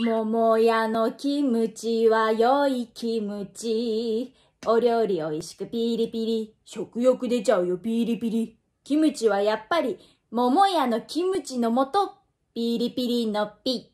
桃屋のキムチは良いキムチ。お料理美味しくピリピリ。食欲出ちゃうよピリピリ。キムチはやっぱり桃屋のキムチの素。ピリピリのピ。